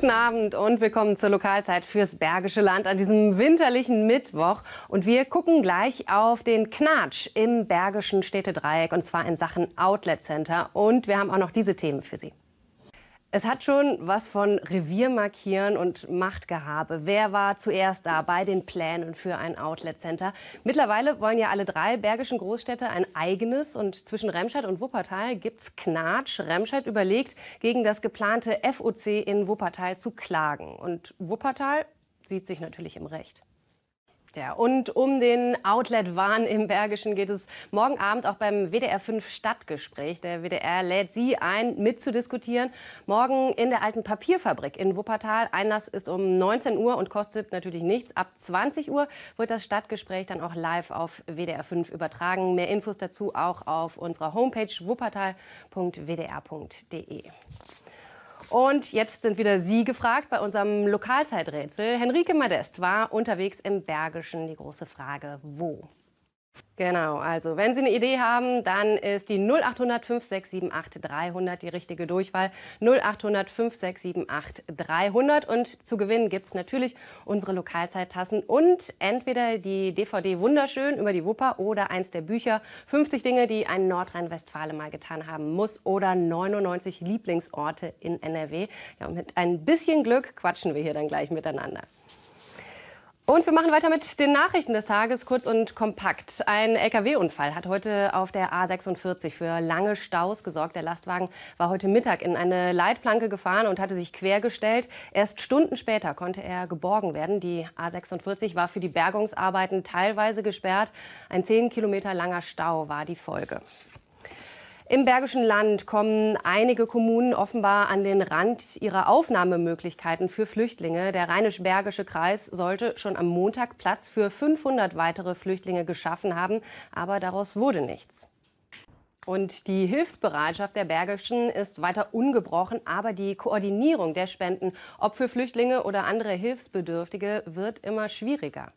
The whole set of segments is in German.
Guten Abend und willkommen zur Lokalzeit fürs Bergische Land an diesem winterlichen Mittwoch. Und wir gucken gleich auf den Knatsch im Bergischen Städtedreieck und zwar in Sachen Outlet Center. Und wir haben auch noch diese Themen für Sie. Es hat schon was von Reviermarkieren und Machtgehabe. Wer war zuerst da bei den Plänen für ein Outlet-Center? Mittlerweile wollen ja alle drei bergischen Großstädte ein eigenes. Und zwischen Remscheid und Wuppertal gibt es Knatsch. Remscheid überlegt, gegen das geplante FOC in Wuppertal zu klagen. Und Wuppertal sieht sich natürlich im Recht ja. Und um den Outlet Wahn im Bergischen geht es morgen Abend auch beim WDR 5 Stadtgespräch. Der WDR lädt Sie ein, mitzudiskutieren. Morgen in der alten Papierfabrik in Wuppertal. Einlass ist um 19 Uhr und kostet natürlich nichts. Ab 20 Uhr wird das Stadtgespräch dann auch live auf WDR 5 übertragen. Mehr Infos dazu auch auf unserer Homepage wuppertal.wdr.de. Und jetzt sind wieder Sie gefragt bei unserem Lokalzeiträtsel. Henrike Madest war unterwegs im Bergischen. Die große Frage, wo? Genau, also wenn Sie eine Idee haben, dann ist die 0800 5678 300 die richtige Durchwahl. 0800 5678 300 und zu gewinnen gibt es natürlich unsere Lokalzeittassen und entweder die DVD Wunderschön über die Wupper oder eins der Bücher 50 Dinge, die ein Nordrhein-Westfale mal getan haben muss oder 99 Lieblingsorte in NRW. Ja, und mit ein bisschen Glück quatschen wir hier dann gleich miteinander. Und wir machen weiter mit den Nachrichten des Tages, kurz und kompakt. Ein Lkw-Unfall hat heute auf der A46 für lange Staus gesorgt. Der Lastwagen war heute Mittag in eine Leitplanke gefahren und hatte sich quergestellt. Erst Stunden später konnte er geborgen werden. Die A46 war für die Bergungsarbeiten teilweise gesperrt. Ein zehn Kilometer langer Stau war die Folge. Im Bergischen Land kommen einige Kommunen offenbar an den Rand ihrer Aufnahmemöglichkeiten für Flüchtlinge. Der Rheinisch-Bergische Kreis sollte schon am Montag Platz für 500 weitere Flüchtlinge geschaffen haben, aber daraus wurde nichts. Und die Hilfsbereitschaft der Bergischen ist weiter ungebrochen, aber die Koordinierung der Spenden, ob für Flüchtlinge oder andere Hilfsbedürftige, wird immer schwieriger.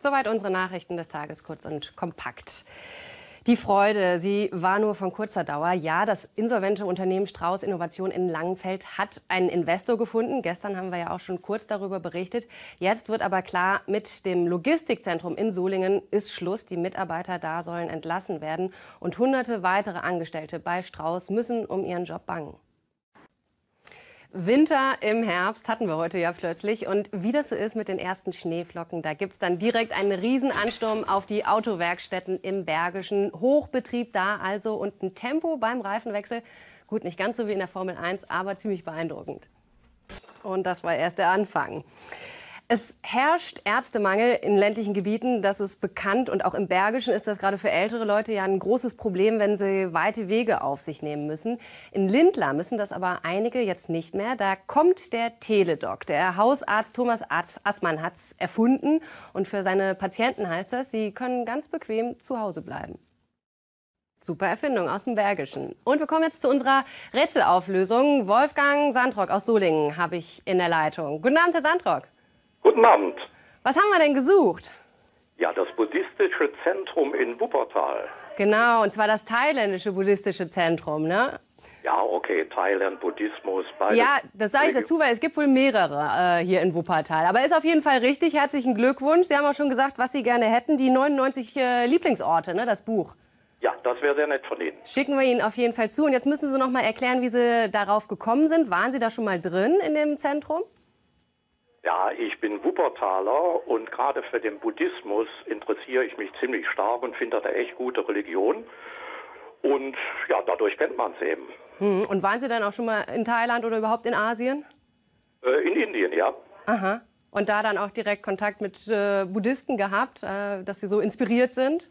Soweit unsere Nachrichten des Tages kurz und kompakt. Die Freude, sie war nur von kurzer Dauer. Ja, das insolvente Unternehmen Strauß Innovation in Langenfeld hat einen Investor gefunden. Gestern haben wir ja auch schon kurz darüber berichtet. Jetzt wird aber klar, mit dem Logistikzentrum in Solingen ist Schluss. Die Mitarbeiter da sollen entlassen werden und hunderte weitere Angestellte bei Strauß müssen um ihren Job bangen. Winter im Herbst hatten wir heute ja plötzlich. Und wie das so ist mit den ersten Schneeflocken, da gibt es dann direkt einen Riesenansturm auf die Autowerkstätten im Bergischen. Hochbetrieb da also und ein Tempo beim Reifenwechsel. Gut, nicht ganz so wie in der Formel 1, aber ziemlich beeindruckend. Und das war erst der Anfang. Es herrscht Ärztemangel in ländlichen Gebieten, das ist bekannt. Und auch im Bergischen ist das gerade für ältere Leute ja ein großes Problem, wenn sie weite Wege auf sich nehmen müssen. In Lindlar müssen das aber einige jetzt nicht mehr. Da kommt der Teledoc. Der Hausarzt Thomas Assmann hat es erfunden. Und für seine Patienten heißt das, sie können ganz bequem zu Hause bleiben. Super Erfindung aus dem Bergischen. Und wir kommen jetzt zu unserer Rätselauflösung. Wolfgang Sandrock aus Solingen habe ich in der Leitung. Guten Abend, Herr Sandrock. Guten Abend. Was haben wir denn gesucht? Ja, das buddhistische Zentrum in Wuppertal. Genau, und zwar das thailändische buddhistische Zentrum, ne? Ja, okay, Thailand, Buddhismus, beides. Ja, das sage ich dazu, weil es gibt wohl mehrere äh, hier in Wuppertal. Aber ist auf jeden Fall richtig. Herzlichen Glückwunsch. Sie haben auch schon gesagt, was Sie gerne hätten. Die 99 äh, Lieblingsorte, ne, das Buch. Ja, das wäre sehr nett von Ihnen. Schicken wir Ihnen auf jeden Fall zu. Und jetzt müssen Sie noch mal erklären, wie Sie darauf gekommen sind. Waren Sie da schon mal drin in dem Zentrum? Ja, ich bin Wuppertaler und gerade für den Buddhismus interessiere ich mich ziemlich stark und finde das eine echt gute Religion. Und ja, dadurch kennt man es eben. Hm, und waren Sie dann auch schon mal in Thailand oder überhaupt in Asien? Äh, in Indien, ja. Aha. Und da dann auch direkt Kontakt mit äh, Buddhisten gehabt, äh, dass Sie so inspiriert sind?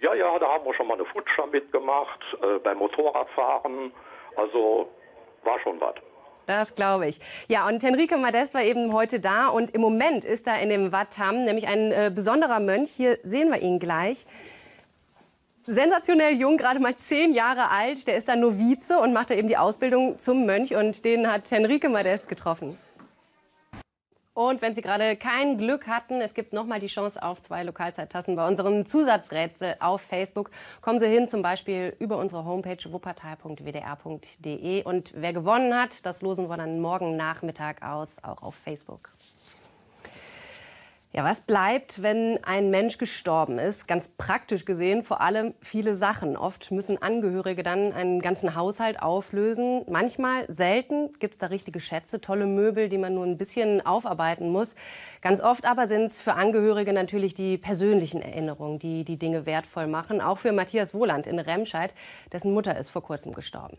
Ja, ja, da haben wir schon mal eine Futscher mitgemacht, äh, beim Motorradfahren. Also war schon was. Das glaube ich. Ja, und Henrique Madest war eben heute da und im Moment ist da in dem Wattam, nämlich ein äh, besonderer Mönch. Hier sehen wir ihn gleich. Sensationell jung, gerade mal zehn Jahre alt. Der ist da Novize und macht da eben die Ausbildung zum Mönch und den hat Henrique Madest getroffen. Und wenn Sie gerade kein Glück hatten, es gibt nochmal die Chance auf zwei Lokalzeittassen bei unserem Zusatzrätsel auf Facebook. Kommen Sie hin, zum Beispiel über unsere Homepage wuppertal.wdr.de. Und wer gewonnen hat, das losen wir dann morgen Nachmittag aus, auch auf Facebook. Ja, was bleibt, wenn ein Mensch gestorben ist? Ganz praktisch gesehen vor allem viele Sachen. Oft müssen Angehörige dann einen ganzen Haushalt auflösen. Manchmal, selten, gibt es da richtige Schätze, tolle Möbel, die man nur ein bisschen aufarbeiten muss. Ganz oft aber sind es für Angehörige natürlich die persönlichen Erinnerungen, die die Dinge wertvoll machen. Auch für Matthias Wohland in Remscheid, dessen Mutter ist vor kurzem gestorben.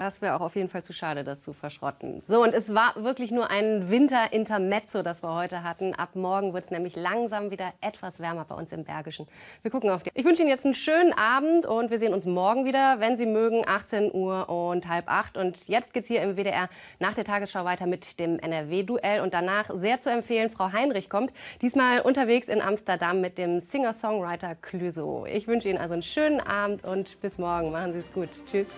Das wäre auch auf jeden Fall zu schade, das zu verschrotten. So, und es war wirklich nur ein Winter-Intermezzo, das wir heute hatten. Ab morgen wird es nämlich langsam wieder etwas wärmer bei uns im Bergischen. Wir gucken auf die. Ich wünsche Ihnen jetzt einen schönen Abend und wir sehen uns morgen wieder, wenn Sie mögen, 18 Uhr und halb acht. Und jetzt geht es hier im WDR nach der Tagesschau weiter mit dem NRW-Duell und danach sehr zu empfehlen, Frau Heinrich kommt. Diesmal unterwegs in Amsterdam mit dem Singer-Songwriter Clüso. Ich wünsche Ihnen also einen schönen Abend und bis morgen. Machen Sie es gut. Tschüss.